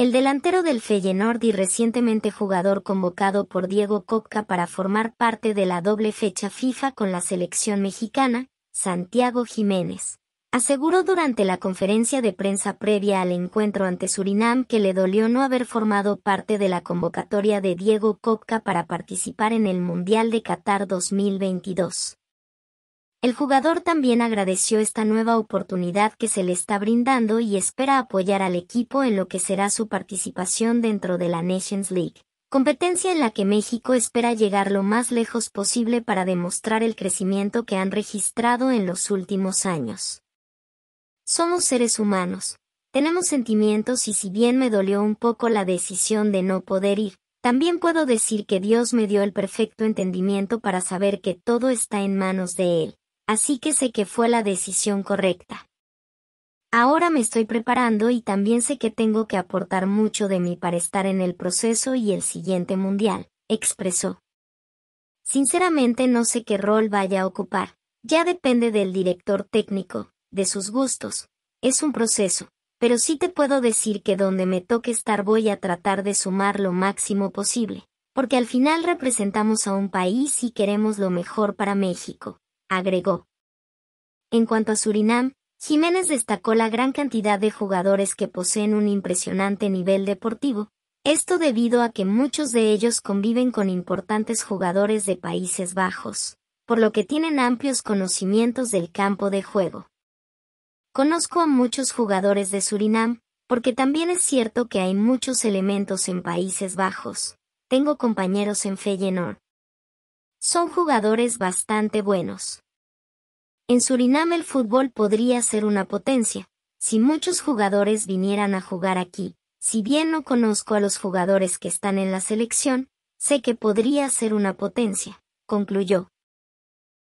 El delantero del Feyenoord y recientemente jugador convocado por Diego Kopka para formar parte de la doble fecha FIFA con la selección mexicana, Santiago Jiménez, aseguró durante la conferencia de prensa previa al encuentro ante Surinam que le dolió no haber formado parte de la convocatoria de Diego Kopka para participar en el Mundial de Qatar 2022. El jugador también agradeció esta nueva oportunidad que se le está brindando y espera apoyar al equipo en lo que será su participación dentro de la Nations League, competencia en la que México espera llegar lo más lejos posible para demostrar el crecimiento que han registrado en los últimos años. Somos seres humanos, tenemos sentimientos y si bien me dolió un poco la decisión de no poder ir, también puedo decir que Dios me dio el perfecto entendimiento para saber que todo está en manos de Él así que sé que fue la decisión correcta. Ahora me estoy preparando y también sé que tengo que aportar mucho de mí para estar en el proceso y el siguiente mundial, expresó. Sinceramente no sé qué rol vaya a ocupar, ya depende del director técnico, de sus gustos, es un proceso, pero sí te puedo decir que donde me toque estar voy a tratar de sumar lo máximo posible, porque al final representamos a un país y queremos lo mejor para México agregó. En cuanto a Surinam, Jiménez destacó la gran cantidad de jugadores que poseen un impresionante nivel deportivo, esto debido a que muchos de ellos conviven con importantes jugadores de Países Bajos, por lo que tienen amplios conocimientos del campo de juego. Conozco a muchos jugadores de Surinam, porque también es cierto que hay muchos elementos en Países Bajos. Tengo compañeros en Feyenoord, son jugadores bastante buenos. En Surinam el fútbol podría ser una potencia, si muchos jugadores vinieran a jugar aquí. Si bien no conozco a los jugadores que están en la selección, sé que podría ser una potencia, concluyó.